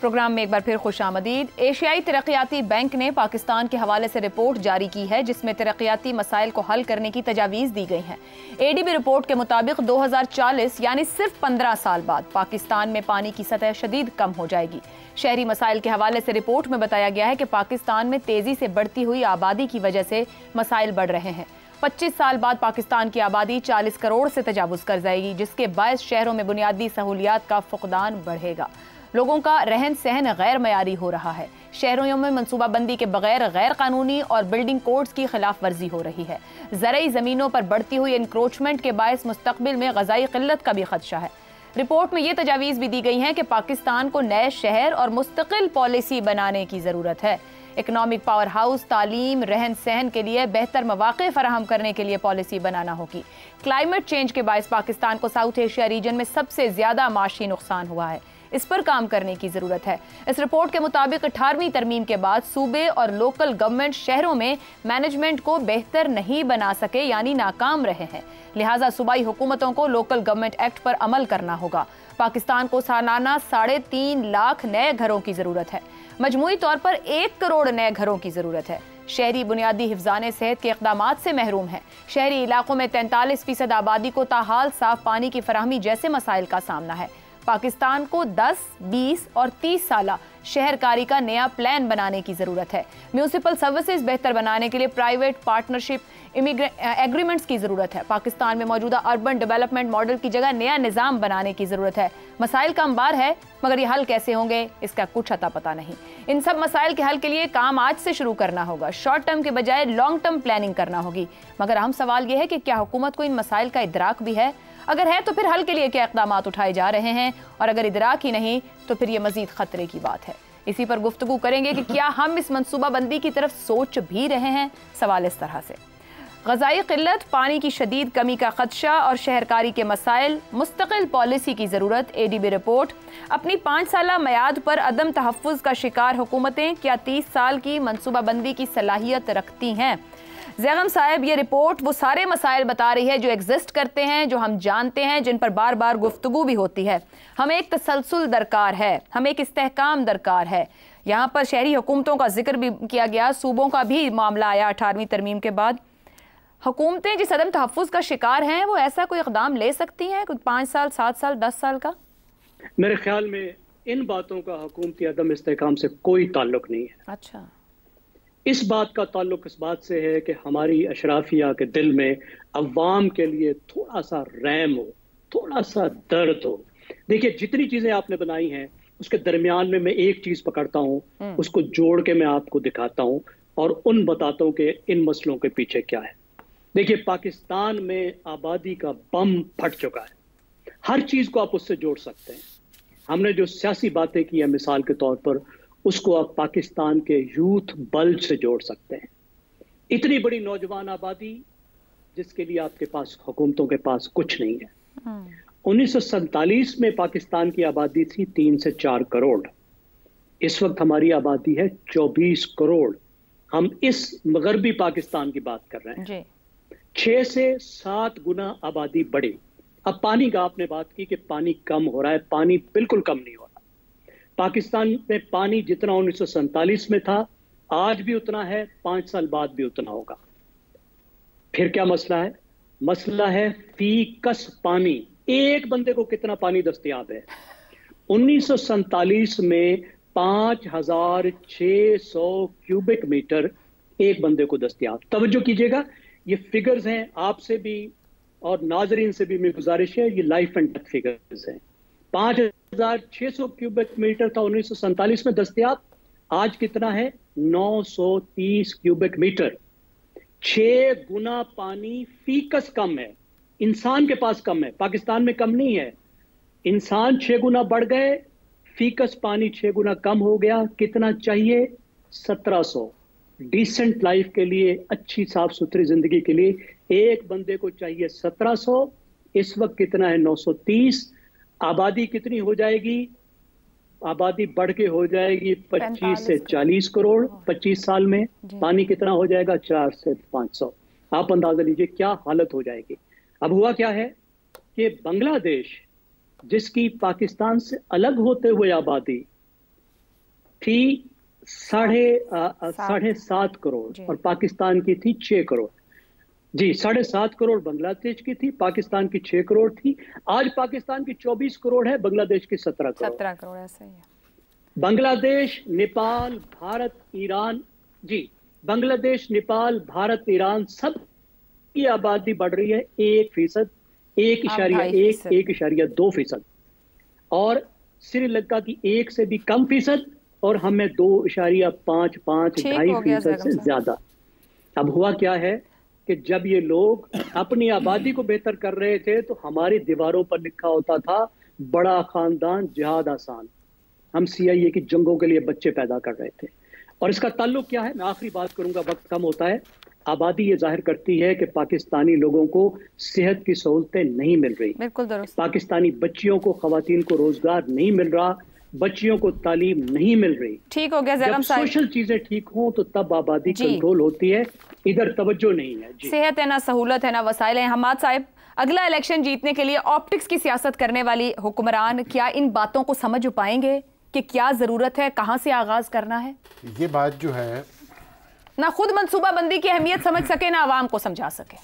Programme में एक बार फिर खुश आमदीद एशियाई तरक्याती बैंक ने पाकिस्तान के हवाले से रिपोर्ट जारी की है जिसमें तरक्याती मसाइल को हल करने की तजावीज़ दी गई हैं एडीबी रिपोर्ट के मुताबिक 2040 यानी सिर्फ 15 साल बाद पाकिस्तान में पानी की सतह शदीद कम हो जाएगी शहरी मसाइल के हवाले से रिपोर्ट में बताया गया है कि पाकिस्तान में तेज़ी से बढ़ती हुई आबादी की वजह से मसाइल बढ़ रहे हैं 25 साल बाद पाकिस्तान की आबादी 40 करोड़ से तजावज़ कर जाएगी जिसके बायस शहरों में बुनियादी सहूलियात का फुकदान बढ़ेगा लोगों का रहन सहन गैर मयारी हो रहा है शहरों में मनसूबाबंदी के बगैर गैर कानूनी और बिल्डिंग कोड्स की खिलाफ वर्जी हो रही है जरिए ज़मीनों पर बढ़ती हुई इंक्रोचमेंट के बायस मुस्तबिल में गजाई किल्लत का भी खदशा है रिपोर्ट में ये तजावीज़ भी दी गई हैं कि पाकिस्तान को नए शहर और मुस्तकिल पॉलिसी बनाने की ज़रूरत है इकनॉमिक पावर हाउस तालीम रहन सहन के लिए बेहतर मौाक़े फराहम करने के लिए पॉलिसी बनाना होगी क्लाइमेट चेंज के बायस पाकिस्तान को साउथ एशिया रीजन में सबसे ज़्यादा माशी नुकसान हुआ है इस पर काम करने की जरूरत है इस रिपोर्ट के मुताबिक अठारहवीं तरमीम के बाद सूबे और लोकल गवर्नमेंट शहरों में मैनेजमेंट को बेहतर नहीं बना सके यानी नाकाम रहे हैं लिहाजा सूबाई हुकूमतों को लोकल गवर्नमेंट एक्ट पर अमल करना होगा पाकिस्तान को सालाना साढ़े तीन लाख नए घरों की जरूरत है मजमुई तौर पर एक करोड़ नए घरों की जरूरत है शहरी बुनियादी हिफान सेहत के इकदाम से महरूम है शहरी इलाकों में तैंतालीस फीसद आबादी को ताहाल साफ पानी की फरहमी जैसे मसाइल का सामना है पाकिस्तान को 10, 20 और 30 साल शहरकारी का नया प्लान बनाने की ज़रूरत है म्यूनसिपल सर्विसेज बेहतर बनाने के लिए प्राइवेट पार्टनरशिप एग्रीमेंट्स की ज़रूरत है पाकिस्तान में मौजूदा अर्बन डेवलपमेंट मॉडल की जगह नया निज़ाम बनाने की ज़रूरत है मसाइल का अंबार है मगर ये हल कैसे होंगे इसका कुछ अता पता नहीं इन सब मसाइल के हल के लिए काम आज से शुरू करना होगा शॉर्ट टर्म के बजाय लॉन्ग टर्म प्लानिंग करना होगी मगर अहम सवाल यह है कि क्या हुकूमत को इन मसाइल का इदराक भी है अगर है तो फिर हल के लिए क्या इकदाम उठाए जा रहे हैं और अगर इदराक ही नहीं तो फिर ये मजीद खतरे की बात है इसी पर गुफ्तु करेंगे कि क्या हम इस मनसूबाबंदी की तरफ सोच भी रहे हैं सवाल इस तरह से गजाई किल्लत पानी की शदीद कमी का खदशा और शहरकारी के मसाइल मुस्तकिल पॉलिसी की ज़रूरत ए डी बी रिपोर्ट अपनी पाँच साल मैद पर अदम तहफ़ का शिकार हुकूमतें क्या तीस साल की मनसूबाबंदी की सलाहियत रखती हैं जैगम साहब ये रिपोर्ट वो सारे मसाइल बता रही है जो एग्जिस्ट करते हैं जो हम जानते हैं जिन पर बार बार गुफ्तु भी होती है हमें एक तसलसल दरकार है हमें एक इसकाम दरकार है यहाँ पर शहरी हुकूमतों का जिक्र भी किया गया सूबों का भी मामला आया अठारहवीं तरमीम के बाद हुकूमतें जिस अदम तहफ़ का शिकार हैं वो ऐसा कोई इकदाम ले सकती हैं कुछ पाँच साल सात साल दस साल का मेरे ख्याल में इन बातों का हुकूमती अदम इस्तेकाम से कोई ताल्लुक नहीं है अच्छा इस बात का ताल्लुक इस बात से है कि हमारी अशराफिया के दिल में अवाम के लिए थोड़ा सा रैम हो थोड़ा सा दर्द हो देखिए जितनी चीज़ें आपने बनाई हैं उसके दरमियान में मैं एक चीज़ पकड़ता हूं हम्म। उसको जोड़ के मैं आपको दिखाता हूं और उन बताता हूँ कि इन मसलों के पीछे क्या है देखिए पाकिस्तान में आबादी का बम फट चुका है हर चीज़ को आप उससे जोड़ सकते हैं हमने जो सियासी बातें की है मिसाल के तौर पर उसको आप पाकिस्तान के यूथ बल्ब से जोड़ सकते हैं इतनी बड़ी नौजवान आबादी जिसके लिए आपके पास हुकूमतों के पास कुछ नहीं है हाँ। उन्नीस में पाकिस्तान की आबादी थी तीन से चार करोड़ इस वक्त हमारी आबादी है 24 करोड़ हम इस मगरबी पाकिस्तान की बात कर रहे हैं छह से सात गुना आबादी बढ़ी अब पानी का आपने बात की कि पानी कम हो रहा है पानी बिल्कुल कम नहीं पाकिस्तान में पानी जितना उन्नीस में था आज भी उतना है पांच साल बाद भी उतना होगा फिर क्या मसला है मसला है फीकस पानी एक बंदे को कितना पानी दस्तियाब है उन्नीस में पांच हजार छह सौ क्यूबिक मीटर एक बंदे को दस्तियाब तवज्जो कीजिएगा ये फिगर्स हैं आपसे भी और नाजरीन से भी मेरी गुजारिश है ये लाइफ एंड डेथ फिगर्स हैं पांच हजार छह सौ क्यूबिक मीटर था उन्नीस में दस्तियाब आज कितना है 930 क्यूबिक मीटर छह गुना पानी फीकस कम है इंसान के पास कम है पाकिस्तान में कम नहीं है इंसान छह गुना बढ़ गए फीकस पानी छह गुना कम हो गया कितना चाहिए 1700 डिसेंट लाइफ के लिए अच्छी साफ सुथरी जिंदगी के लिए एक बंदे को चाहिए 1700 इस वक्त कितना है 930 आबादी कितनी हो जाएगी आबादी बढ़ के हो जाएगी 25 से 40 करोड़ 25 हाँ। साल में पानी कितना हो जाएगा चार से 500 आप अंदाजा लीजिए क्या हालत हो जाएगी अब हुआ क्या है कि बांग्लादेश जिसकी पाकिस्तान से अलग होते हुए आबादी थी साढ़े साढ़े सात करोड़ और पाकिस्तान की थी छह करोड़ जी साढ़े सात करोड़ बांग्लादेश की थी पाकिस्तान की छह करोड़ थी आज पाकिस्तान की चौबीस करोड़ है बांग्लादेश की सत्रह करोड़ सत्रह करोड़ ऐसा ही है बांग्लादेश नेपाल भारत ईरान जी बांग्लादेश नेपाल भारत ईरान सब की आबादी बढ़ रही है एक फीसद एक हाँ, इशारिया एक एक इशारिया दो फीसद और श्रीलंका की एक से भी कम फीसद और हमें दो इशारिया पांच पांच ढाई फीसद से ज्यादा अब हुआ क्या है कि जब ये लोग अपनी आबादी को बेहतर कर रहे थे तो हमारी दीवारों पर लिखा होता था बड़ा खानदान जिहाद आसान हम सी की जंगों के लिए बच्चे पैदा कर रहे थे और इसका ताल्लुक क्या है मैं आखिरी बात करूंगा वक्त कम होता है आबादी ये जाहिर करती है कि पाकिस्तानी लोगों को सेहत की सहूलतें नहीं मिल रही बिल्कुल पाकिस्तानी बच्चियों को खातन को रोजगार नहीं मिल रहा बच्चियों को तालीम नहीं मिल रही ठीक हो गया जब सोशल चीजें ठीक हो तो तब आबादी कंट्रोल होती है इधर तवज्जो नहीं है सेहत है ना सहूलत है ना वसाइल है हमाद साहब अगला इलेक्शन जीतने के लिए ऑप्टिक्स की सियासत करने वाली हुक्मरान क्या इन बातों को समझ पाएंगे कि क्या ज़रूरत है कहाँ से आगाज़ करना है ये बात जो है ना खुद मनसूबा बंदी की अहमियत समझ सके ना आवाम को समझा सके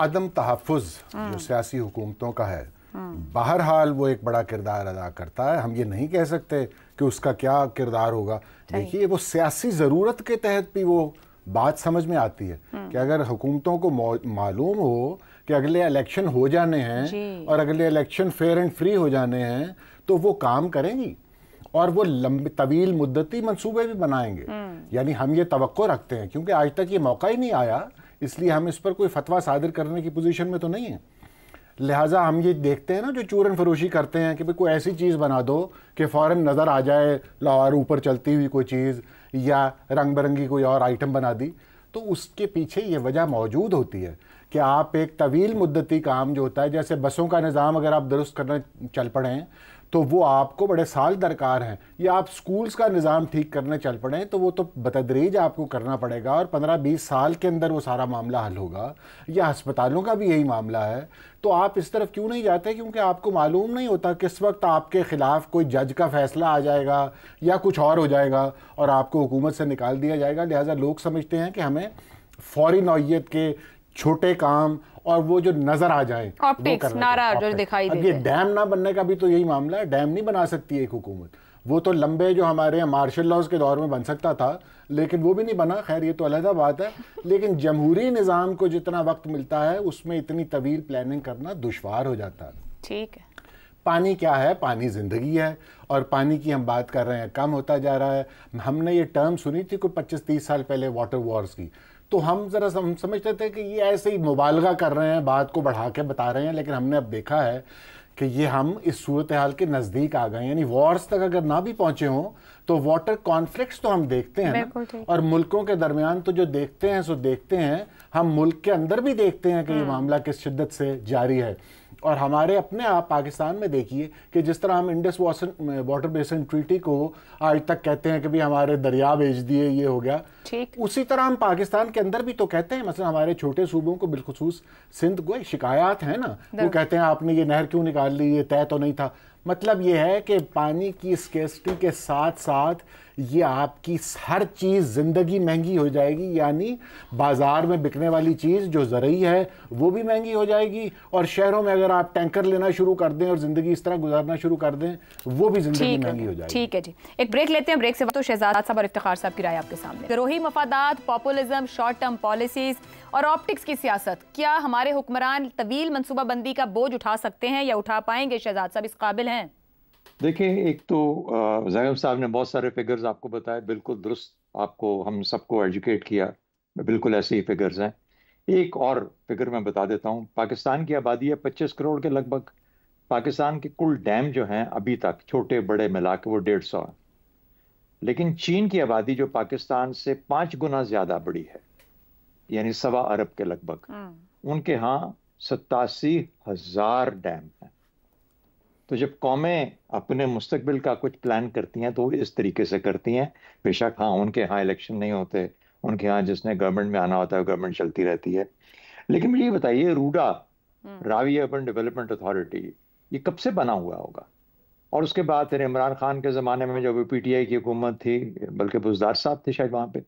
अदम तहफ़ जो हम्म। सियासी हुकूमतों का है बहरहाल वो एक बड़ा किरदार अदा करता है हम ये नहीं कह सकते कि उसका क्या किरदार होगा देखिए वो सियासी ज़रूरत के तहत भी वो बात समझ में आती है हम्म। कि अगर हुकूमतों को मालूम हो कि अगले इलेक्शन हो जाने हैं और अगले इलेक्शन फेयर एंड फ्री हो जाने हैं तो वो काम करेंगी और वो लंबे तवील मुद्दती मंसूबे भी बनाएंगे हम्म। यानी हम ये तो रखते हैं क्योंकि आज तक ये मौका ही नहीं आया इसलिए हम इस पर कोई फतवा सादिर करने की पोजीशन में तो नहीं है लिहाजा हम ये देखते हैं ना जो चूरन फरोशी करते हैं कि भाई कोई ऐसी चीज़ बना दो कि फ़ौर नज़र आ जाए लाहौर ऊपर चलती हुई कोई चीज़ या रंग बिरंगी कोई और आइटम बना दी तो उसके पीछे ये वजह मौजूद होती है कि आप एक तवील मुद्दती काम जो होता है जैसे बसों का निज़ाम अगर आप दुरुस्त करना चल पड़े हैं तो वो आपको बड़े साल दरकार हैं या आप स्कूल्स का निज़ाम ठीक करने चल पड़े तो वो तो बतदरीज आपको करना पड़ेगा और 15-20 साल के अंदर वो सारा मामला हल होगा या अस्पतालों का भी यही मामला है तो आप इस तरफ क्यों नहीं जाते क्योंकि आपको मालूम नहीं होता किस वक्त आपके ख़िलाफ़ कोई जज का फ़ैसला आ जाएगा या कुछ और हो जाएगा और आपको हुकूमत से निकाल दिया जाएगा लिहाजा लोग समझते हैं कि हमें फौरी नौीयत के छोटे काम और वो जो नजर आ जाए ऑप्टिक्स दिखाई दे ये डैम ना बनने का भी तो यही मामला है डैम नहीं बना सकती एक हुकूमत वो तो लंबे जो हमारे मार्शल लॉज के दौर में बन सकता था लेकिन वो भी नहीं बना खैर ये तो अलहदा बात है लेकिन जमहूरी निज़ाम को जितना वक्त मिलता है उसमें इतनी तवील प्लानिंग करना दुशवार हो जाता है ठीक है पानी क्या है पानी ज़िंदगी है और पानी की हम बात कर रहे हैं कम होता जा रहा है हमने ये टर्म सुनी थी कुछ पच्चीस तीस साल पहले वाटर वॉर्स की तो हम ज़रा सम, समझते थे कि ये ऐसे ही मुबालगा कर रहे हैं बात को बढ़ा के बता रहे हैं लेकिन हमने अब देखा है कि ये हम इस सूरत हाल के नज़दीक आ गए यानी वॉर्स तक अगर ना भी पहुंचे हों तो वाटर कॉन्फ्लिक्ट तो हम देखते हैं और मुल्कों के दरमियान तो जो देखते हैं सो देखते हैं हम मुल्क के अंदर भी देखते हैं कि ये हाँ। मामला किस शिद्दत से जारी है और हमारे अपने आप पाकिस्तान में देखिए कि जिस तरह हम इंडस वाटर बेसन ट्रीटी को आज तक कहते हैं कि भी हमारे दरिया भेज दिए ये हो गया ठीक उसी तरह हम पाकिस्तान के अंदर भी तो कहते हैं मतलब हमारे छोटे सूबों को बिलखसूस सिंध को शिकायत है ना वो कहते हैं आपने ये नहर क्यों निकाल ली ये तय तो नहीं था मतलब ये है कि पानी की स्केसिटी के साथ साथ ये आपकी हर चीज़ ज़िंदगी महंगी हो जाएगी यानी बाज़ार में बिकने वाली चीज़ जो ज़रूरी है वो भी महंगी हो जाएगी और शहरों में अगर आप टैंकर लेना शुरू कर दें और ज़िंदगी इस तरह गुजारना शुरू कर दें वो भी ज़िंदगी महंगी हो जाएगी ठीक है जी एक ब्रेक लेते हैं ब्रेक से तो शहजाद साहब और इफ्तार साहब की राय आपके सामने गरोही मफादात पॉपुलिज्म शॉर्ट टर्म पॉलिसीज़ और ऑप्टिक्स की सियासत क्या हमारे हुक्मरान तवील मनसूबाबंदी का बोझ उठा सकते हैं या उठा पाएंगे शहजाद साहब इस काबिल हैं देखिए एक तो जैम साहब ने बहुत सारे फिगर्स आपको बताए बिल्कुल दुरुस्त आपको हम सबको एजुकेट किया बिल्कुल ऐसे ही फिगर्स हैं एक और फिगर मैं बता देता हूँ पाकिस्तान की आबादी है पच्चीस करोड़ के लगभग पाकिस्तान के कुल डैम जो हैं अभी तक छोटे बड़े मिला के वो डेढ़ सौ है लेकिन चीन की आबादी जो पाकिस्तान से पाँच गुना ज़्यादा बड़ी है यानी सवा अरब के लगभग हाँ। उनके यहाँ सतासी हजार डैम तो जब कौमें अपने मुस्तबिल का कुछ प्लान करती हैं तो इस तरीके से करती हैं बेशक हाँ उनके यहाँ इलेक्शन नहीं होते उनके यहाँ जिसने गवर्नमेंट में आना होता है गवर्नमेंट चलती रहती है लेकिन मुझे ये बताइए RUDA hmm. Ravi urban development authority ये कब से बना हुआ होगा और उसके बाद फिर इमरान खान के ज़माने में जब पी टी आई की हुकूमत थी बल्कि बुजदार साहब थे शायद वहाँ पे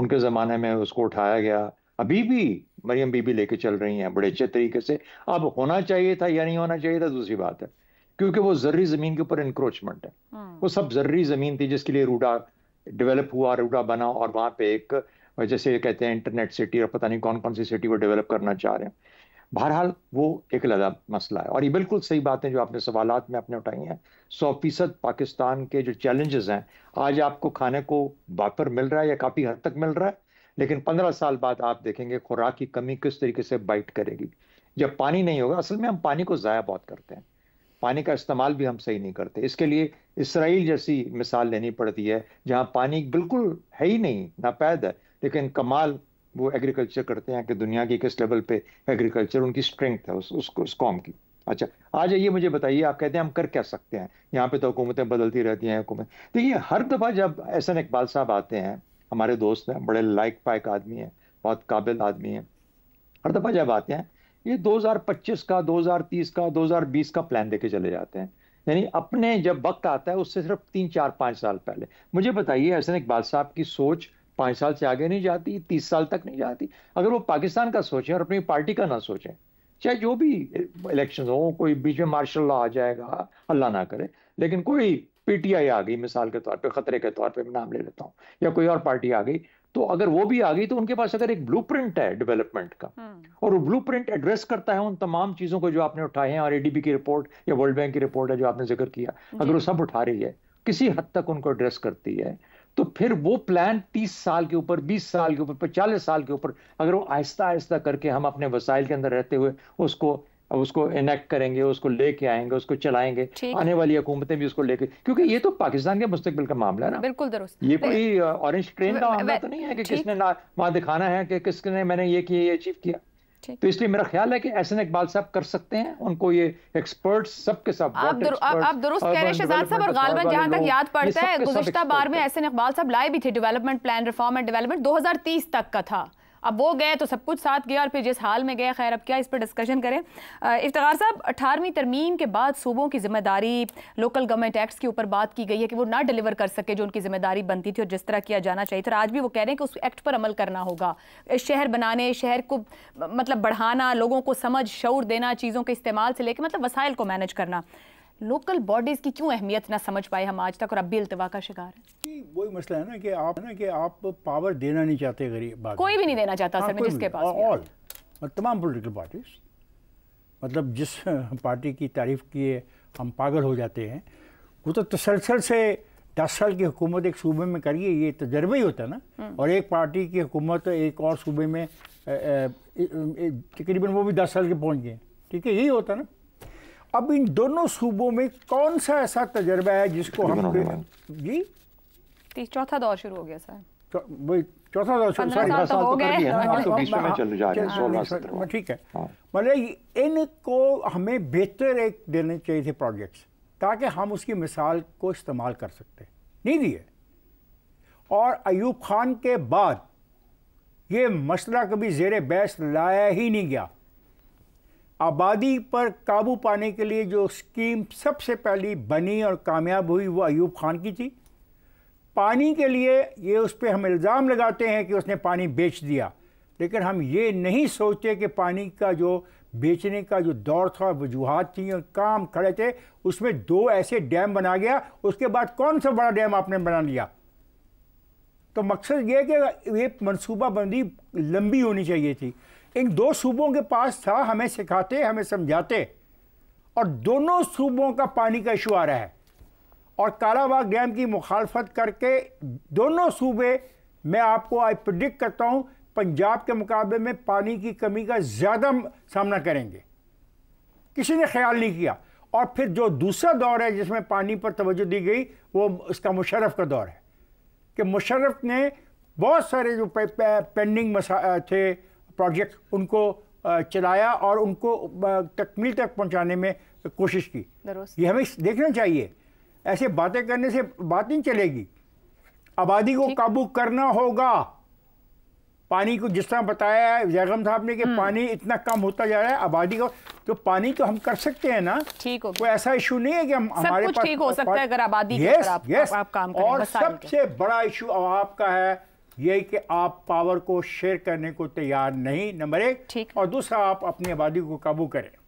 उनके ज़माने में उसको उठाया गया अभी भी मरियम बीबी लेके चल रही हैं बड़े अच्छे तरीके से अब होना चाहिए था या नहीं होना चाहिए था दूसरी बात है क्योंकि वो जर्री जमीन के ऊपर इंक्रोचमेंट है हम्म। वो सब जर्री जमीन थी जिसके लिए रूडा डेवलप हुआ रूडा बना और वहां पे एक जैसे कहते हैं इंटरनेट सिटी और पता नहीं कौन कौन सी सिटी वो डेवलप करना चाह रहे हैं बहरहाल वो एक लदा मसला है और ये बिल्कुल सही बात है जो आपने सवाल में आपने उठाई हैं सौ फीसद पाकिस्तान के जो चैलेंजेस हैं आज आपको खाने को बापर मिल रहा है या काफ़ी हद तक मिल रहा है लेकिन पंद्रह साल बाद आप देखेंगे खुराक की कमी किस तरीके से बाइट करेगी जब पानी नहीं होगा असल में हम पानी को ज़ाया बहुत करते हैं पानी का इस्तेमाल भी हम सही नहीं करते इसके लिए इसराइल जैसी मिसाल लेनी पड़ती है जहाँ पानी बिल्कुल है ही नहीं नापैद है लेकिन कमाल वो एग्रीकल्चर करते हैं कि दुनिया की किस लेवल पे एग्रीकल्चर उनकी स्ट्रेंथ है उस उसको उस कॉम की अच्छा आ जाइए मुझे बताइए आप कहते हैं हम कर क्या सकते हैं यहाँ पे तो हुकूमतें बदलती रहती हैं हुकूमत देखिए हर दफ़ा जब ऐसा इकबाल साहब आते हैं हमारे दोस्त हैं बड़े लाइक पाइक आदमी हैं बहुत काबिल आदमी हैं हर दफ़ा जब आते हैं ये 2025 का 2030 का 2020 का प्लान देके चले जाते हैं यानी अपने जब वक्त आता है उससे सिर्फ तीन चार पाँच साल पहले मुझे बताइए हसन इकबाल साहब की सोच पाँच साल से आगे नहीं जाती तीस साल तक नहीं जाती अगर वो पाकिस्तान का सोचें और अपनी पार्टी का ना सोचें चाहे जो भी इलेक्शन हो कोई बीच में मार्शल लॉ आ जाएगा अल्लाह ना करे लेकिन कोई पीटीआई आ गई मिसाल के तौर पे खतरे के तौर पे मैं नाम ले लेता हूँ या कोई और पार्टी आ गई तो अगर वो भी आ गई तो उनके पास अगर एक ब्लू है डेवलपमेंट का हम्म। और वो प्रिंट एड्रेस करता है उन तमाम चीजों को जो आपने उठाए हैं और एडीबी की रिपोर्ट या वर्ल्ड बैंक की रिपोर्ट है जो आपने जिक्र किया अगर वो सब उठा रही है किसी हद तक उनको एड्रेस करती है तो फिर वो प्लान 30 साल के ऊपर 20 साल के ऊपर 40 साल के ऊपर अगर वो आहिस्ता आहिस्ता करके हम अपने वसाइल के अंदर रहते हुए उसको अब उसको इनेक्ट करेंगे उसको लेके आएंगे उसको चलाएंगे आने वाली हुकूमतें भी उसको लेके क्योंकि ये तो पाकिस्तान के मुस्तकबिल का मामला है ना बिल्कुल दुरुस्त ये कोई ऑरेंज ट्रेन का मामला तो नहीं है कि किसने ना वहां दिखाना है कि किसने मैंने ये किया ये अचीव किया तो इसलिए मेरा ख्याल है कि एस एन इकबाल साहब कर सकते हैं उनको ये एक्सपर्ट सबके साथ आप दुर, आप दुरुस्त कह रहे शहजाद साहब और गालबन जहां तक याद पड़ता है गुजशत बार में एस एन इकबाल साहब लाए भी थे development plan reform and development 2030 तक का था अब वो गए तो सब कुछ साथ गया और फिर जिस हाल में गया खैर अब क्या इस पर डिस्कशन करें इफ्तार साहब अठारहवीं तरमीम के बाद सूबों की जिम्मेदारी लोकल गवर्नमेंट एक्ट्स के ऊपर बात की गई है कि वो ना डिलीवर कर सके जो उनकी जिम्मेदारी बनती थी और जिस तरह किया जाना चाहिए था आज भी वो कह रहे हैं कि उस एक्ट पर अमल करना होगा शहर बनाने शहर को मतलब बढ़ाना लोगों को समझ शौर देना चीज़ों के इस्तेमाल से लेकर मतलब वसाइल को मैनेज करना लोकल बॉडीज़ की क्यों अहमियत ना समझ पाए हम आज तक और अब भी अल्तवा का शिकार है वही मसला है ना कि आप ना कि आप पावर देना नहीं चाहते गरीब कोई भी नहीं देना चाहता हाँ, सर जिसके पास और तमाम पोलिटिकल पार्टीज मतलब जिस पार्टी की तारीफ किए हम पागल हो जाते हैं वो तो तसलसल से दस साल की हुकूमत एक सूबे में करिए ये तजर्बा ही होता है ना हम्म। और एक पार्टी की हुकूमत एक और सूबे में तकरीबन वो भी दस साल के पहुंच गए ठीक है यही होता ना अब इन दोनों सूबों में कौन सा ऐसा तजर्बा है जिसको हम जी चौथा दौर शुरू हो गया सर वही चौथा दौर शुरू सॉरी तो तो हाँ, ठीक है हाँ। मतलब इनको हमें बेहतर एक देने चाहिए थे प्रोजेक्ट्स ताकि हम उसकी मिसाल को इस्तेमाल कर सकते नहीं दिए और अयूब खान के बाद ये मसला कभी जेर बहस लाया ही नहीं गया आबादी पर काबू पाने के लिए जो स्कीम सबसे पहली बनी और कामयाब हुई वो अयूब खान की थी पानी के लिए ये उस पर हम इल्ज़ाम लगाते हैं कि उसने पानी बेच दिया लेकिन हम ये नहीं सोचते कि पानी का जो बेचने का जो दौर था वजूहत थी और काम खड़े थे उसमें दो ऐसे डैम बना गया उसके बाद कौन सा बड़ा डैम आपने बना लिया तो मकसद ये कि ये मनसूबाबंदी लंबी होनी चाहिए थी इन दो सूबों के पास था हमें सिखाते हमें समझाते और दोनों सूबों का पानी का इशू आ रहा है और कालाबाग डैम की मुखालफत करके दोनों सूबे मैं आपको आज प्रडिक्ट करता हूँ पंजाब के मुकाबले में पानी की कमी का ज़्यादा सामना करेंगे किसी ने ख्याल नहीं किया और फिर जो दूसरा दौर है जिसमें पानी पर तवज्जो दी गई वो उसका मुशरफ का दौर है कि मुशरफ ने बहुत सारे जो पे, पे, पेंडिंग मसा थे प्रोजेक्ट उनको चलाया और उनको तकमील तक पहुंचाने में कोशिश की ये हमें देखना चाहिए ऐसे बातें करने से बात नहीं चलेगी आबादी को काबू करना होगा पानी को जिस तरह बताया जैगम साहब ने कि हम्म। पानी इतना कम होता जा रहा है आबादी को तो पानी तो हम कर सकते हैं ना ठीक हो कोई ऐसा इशू नहीं है कि हम सब हमारे कुछ ठीक हो सकता है अगर आबादी आप, आप, आप काम करें और सबसे बड़ा इशू आपका है ये कि आप पावर को शेयर करने को तैयार नहीं नंबर एक और दूसरा आप अपनी आबादी को काबू करें